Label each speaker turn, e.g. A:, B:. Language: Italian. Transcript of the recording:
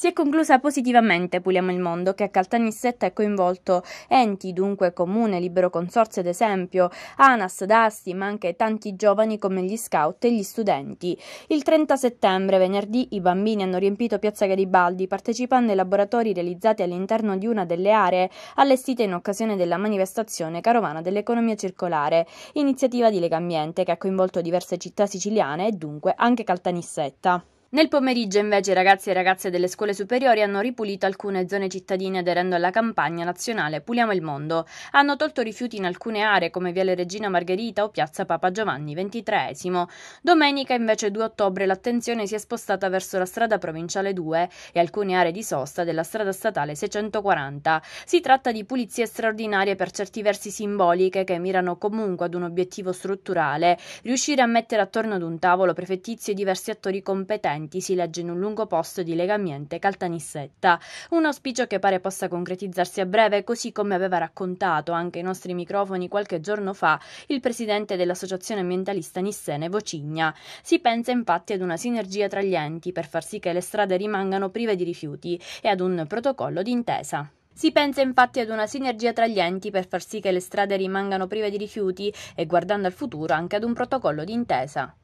A: Si è conclusa positivamente Puliamo il Mondo, che a Caltanissetta è coinvolto enti, dunque comune, libero consorzio ad esempio, ANAS, DASTI, ma anche tanti giovani come gli scout e gli studenti. Il 30 settembre, venerdì, i bambini hanno riempito Piazza Garibaldi partecipando ai laboratori realizzati all'interno di una delle aree allestite in occasione della manifestazione Carovana dell'Economia Circolare, iniziativa di Lega Ambiente che ha coinvolto diverse città siciliane e dunque anche Caltanissetta. Nel pomeriggio invece i ragazzi e ragazze delle scuole superiori hanno ripulito alcune zone cittadine aderendo alla campagna nazionale Puliamo il mondo. Hanno tolto rifiuti in alcune aree come Viale Regina Margherita o Piazza Papa Giovanni XXIII. Domenica invece 2 ottobre l'attenzione si è spostata verso la strada provinciale 2 e alcune aree di sosta della strada statale 640. Si tratta di pulizie straordinarie per certi versi simboliche che mirano comunque ad un obiettivo strutturale, riuscire a mettere attorno ad un tavolo prefettizio e diversi attori competenti utenti si legge in un lungo posto di Legamiente Caltanissetta. Un auspicio che pare possa concretizzarsi a breve, così come aveva raccontato anche ai nostri microfoni qualche giorno fa il presidente dell'associazione ambientalista Nissene Vocigna. Si pensa infatti ad una sinergia tra gli enti per far sì che le strade rimangano prive di rifiuti e ad un protocollo d'intesa. Si pensa infatti ad una sinergia tra gli enti per far sì che le strade rimangano prive di rifiuti e guardando al futuro anche ad un protocollo d'intesa.